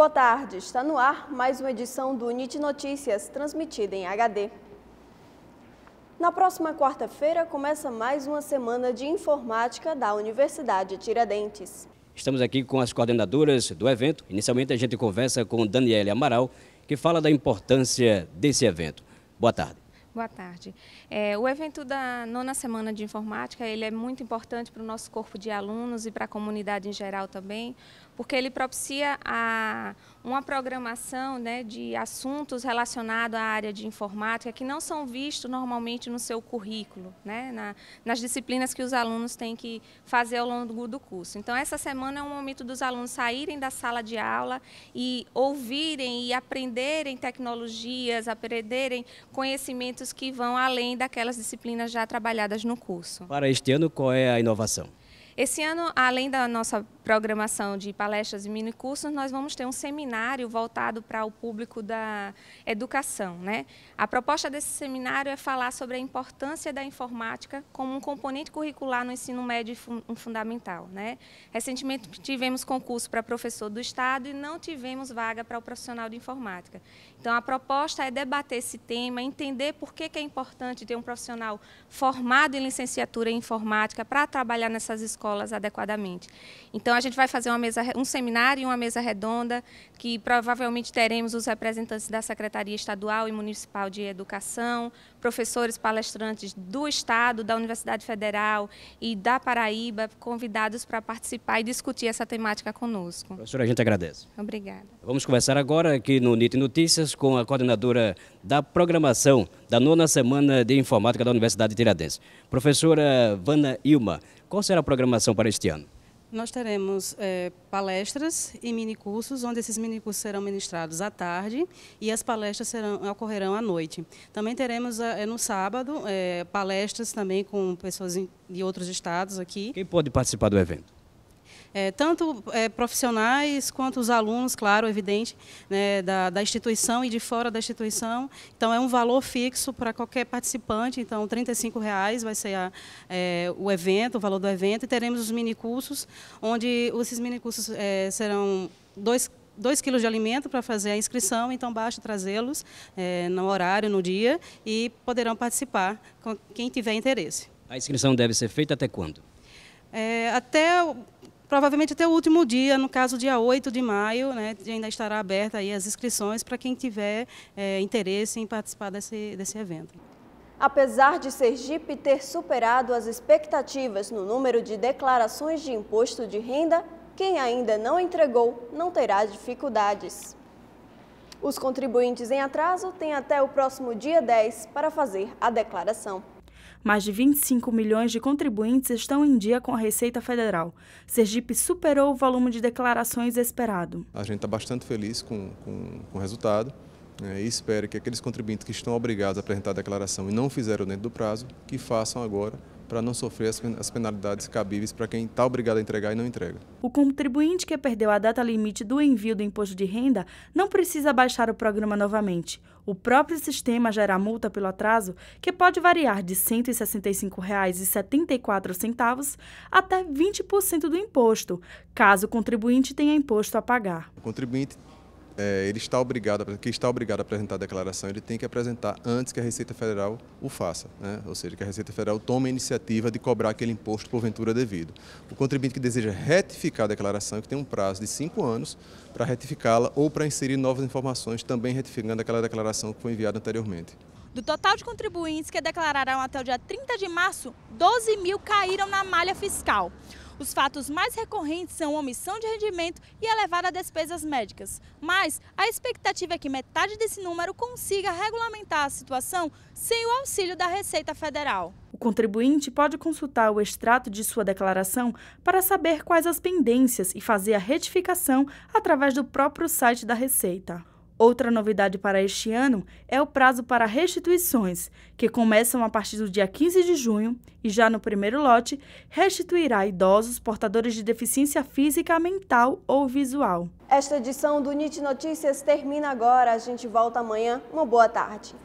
boa tarde. Está no ar mais uma edição do NIT Notícias, transmitida em HD. Na próxima quarta-feira começa mais uma semana de informática da Universidade Tiradentes. Estamos aqui com as coordenadoras do evento. Inicialmente a gente conversa com Daniele Amaral, que fala da importância desse evento. Boa tarde. Boa tarde. É, o evento da nona semana de informática ele é muito importante para o nosso corpo de alunos e para a comunidade em geral também, porque ele propicia a, uma programação né, de assuntos relacionados à área de informática que não são vistos normalmente no seu currículo, né, na, nas disciplinas que os alunos têm que fazer ao longo do curso. Então, essa semana é um momento dos alunos saírem da sala de aula e ouvirem e aprenderem tecnologias, aprenderem conhecimentos que vão além daquelas disciplinas já trabalhadas no curso. Para este ano, qual é a inovação? Esse ano, além da nossa programação de palestras e minicursos, nós vamos ter um seminário voltado para o público da educação. Né? A proposta desse seminário é falar sobre a importância da informática como um componente curricular no ensino médio e fundamental. Né? Recentemente tivemos concurso para professor do Estado e não tivemos vaga para o profissional de informática. Então, a proposta é debater esse tema, entender por que, que é importante ter um profissional formado em licenciatura em informática para trabalhar nessas escolas adequadamente. Então, então a gente vai fazer mesa, um seminário e uma mesa redonda, que provavelmente teremos os representantes da Secretaria Estadual e Municipal de Educação, professores palestrantes do Estado, da Universidade Federal e da Paraíba, convidados para participar e discutir essa temática conosco. Professora, a gente agradece. Obrigada. Vamos conversar agora aqui no NIT Notícias com a coordenadora da programação da nona semana de informática da Universidade de Tiradentes. Professora Vana Ilma, qual será a programação para este ano? Nós teremos é, palestras e minicursos, onde esses minicursos serão ministrados à tarde e as palestras serão, ocorrerão à noite. Também teremos é, no sábado é, palestras também com pessoas de outros estados aqui. Quem pode participar do evento? é, tanto é, profissionais quanto os alunos, claro, evidente, né, da, da, instituição e de fora da instituição. Então, é um valor fixo para qualquer participante. Então, R$ reais vai ser a, é, o evento, o valor do evento. E teremos os minicursos, onde esses minicursos é, serão dois 2 quilos de alimento para fazer a inscrição, então basta trazê-los é, no horário, no dia, e poderão participar quem tiver interesse. A inscrição deve ser feita até quando? É, até provavelmente até o último dia, no caso dia 8 de maio, né, ainda estará aberta aí as inscrições para quem tiver é, interesse em participar desse, desse evento. Apesar de Sergipe ter superado as expectativas no número de declarações de imposto de renda, quem ainda não entregou não terá dificuldades. Os contribuintes em atraso têm até o próximo dia 10 para fazer a declaração. Mais de 25 milhões de contribuintes estão em dia com a Receita Federal. Sergipe superou o volume de declarações esperado. A gente está bastante feliz com, com, com o resultado. Né, e espero que aqueles contribuintes que estão obrigados a apresentar a declaração e não fizeram dentro do prazo, que façam agora para não sofrer as penalidades cabíveis para quem está obrigado a entregar e não entrega. O contribuinte que perdeu a data limite do envio do imposto de renda não precisa baixar o programa novamente. O próprio sistema gera multa pelo atraso, que pode variar de R$ 165,74 até 20% do imposto, caso o contribuinte tenha imposto a pagar. O contribuinte é, ele está obrigado, que está obrigado a apresentar a declaração, ele tem que apresentar antes que a Receita Federal o faça, né? ou seja, que a Receita Federal tome a iniciativa de cobrar aquele imposto porventura devido. O contribuinte que deseja retificar a declaração, que tem um prazo de cinco anos para retificá-la ou para inserir novas informações, também retificando aquela declaração que foi enviada anteriormente. Do total de contribuintes que declararam até o dia 30 de março, 12 mil caíram na malha fiscal. Os fatos mais recorrentes são omissão de rendimento e elevada despesas médicas. Mas a expectativa é que metade desse número consiga regulamentar a situação sem o auxílio da Receita Federal. O contribuinte pode consultar o extrato de sua declaração para saber quais as pendências e fazer a retificação através do próprio site da Receita. Outra novidade para este ano é o prazo para restituições, que começam a partir do dia 15 de junho e já no primeiro lote restituirá idosos portadores de deficiência física, mental ou visual. Esta edição do NIT Notícias termina agora. A gente volta amanhã. Uma boa tarde.